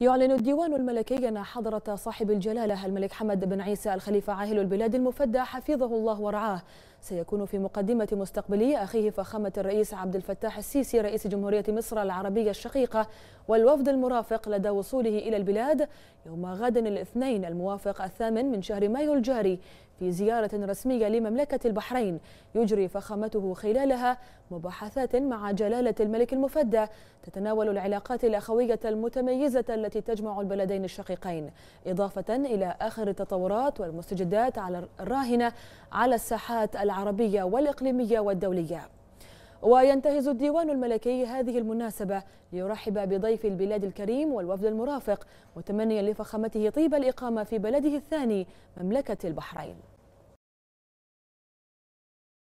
يعلن الديوان الملكي أن حضرة صاحب الجلالة الملك حمد بن عيسى الخليفة عاهل البلاد المفدى حفظه الله ورعاه سيكون في مقدمة مستقبلية أخيه فخامة الرئيس عبد الفتاح السيسي رئيس جمهورية مصر العربية الشقيقة والوفد المرافق لدى وصوله إلى البلاد يوم غد الاثنين الموافق الثامن من شهر مايو الجاري في زيارة رسمية لمملكة البحرين يجري فخامته خلالها مباحثات مع جلالة الملك المفدى تتناول العلاقات الأخوية المتميزة التي تجمع البلدين الشقيقين إضافة إلى آخر التطورات والمستجدات على الراهنة على الساحات العربية والإقليمية والدولية وينتهز الديوان الملكي هذه المناسبة ليرحب بضيف البلاد الكريم والوفد المرافق متمنيا لفخامته طيب الإقامة في بلده الثاني مملكة البحرين